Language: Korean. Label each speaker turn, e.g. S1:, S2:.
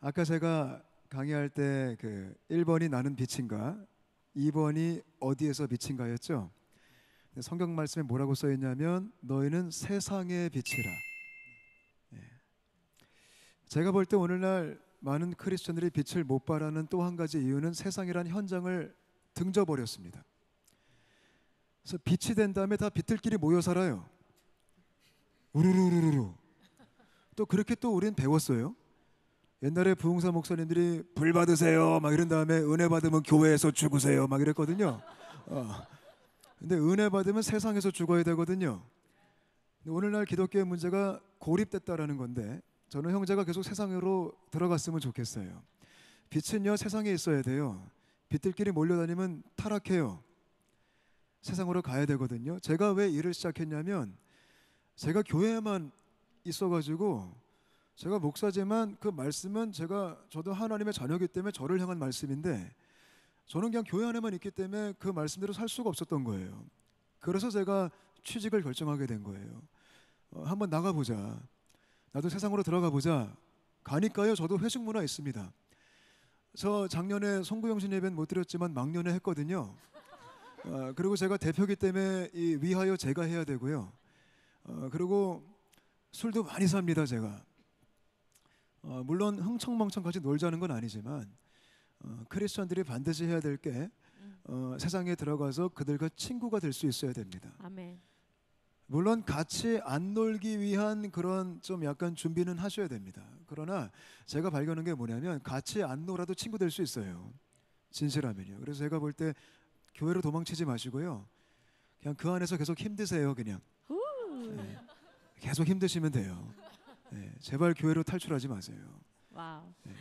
S1: 아까 제가 강의할 때 그 1번이 나는 빛인가, 2번이 어디에서 빛인가였죠. 성경 말씀에 뭐라고 써 있냐면 너희는 세상의 빛이라. 예. 제가 볼 때 오늘날 많은 크리스천들이 빛을 못 바라는 또 한 가지 이유는 세상이란 현장을 등져버렸습니다. 그래서 빛이 된 다음에 다 빛들끼리 모여 살아요. 우르르르르. 또 그렇게 또 우린 배웠어요. 옛날에 부흥사 목사님들이 불 받으세요 막 이런 다음에 은혜 받으면 교회에서 죽으세요 막 이랬거든요. 어. 근데 은혜 받으면 세상에서 죽어야 되거든요. 오늘날 기독교의 문제가 고립됐다라는 건데 저는 형제가 계속 세상으로 들어갔으면 좋겠어요. 빛은요 세상에 있어야 돼요. 빛들끼리 몰려다니면 타락해요. 세상으로 가야 되거든요. 제가 왜 일을 시작했냐면 제가 교회에만 있어가지고 제가 목사지만 그 말씀은 제가 저도 하나님의 자녀이기 때문에 저를 향한 말씀인데 저는 그냥 교회 안에만 있기 때문에 그 말씀대로 살 수가 없었던 거예요. 그래서 제가 취직을 결정하게 된 거예요. 어, 한번 나가보자. 나도 세상으로 들어가 보자. 가니까요. 저도 회식 문화 있습니다. 저 작년에 송구영신 예배는 못 드렸지만 막년에 했거든요. 어, 그리고 제가 대표기 때문에 이 위하여 제가 해야 되고요. 어, 그리고 술도 많이 삽니다 제가. 어, 물론 흥청망청까지 놀자는 건 아니지만 어, 크리스천들이 반드시 해야 될게 음. 어, 세상에 들어가서 그들과 친구가 될 수 있어야 됩니다. 아멘. 물론 같이 안 놀기 위한 그런 좀 약간 준비는 하셔야 됩니다. 그러나 제가 발견한 게 뭐냐면 같이 안 놀아도 친구 될 수 있어요. 진실하면요. 그래서 제가 볼 때 교회로 도망치지 마시고요. 그냥 그 안에서 계속 힘드세요, 그냥. 네. 계속 힘드시면 돼요. 제발 교회로 탈출하지 마세요. 와우. 네.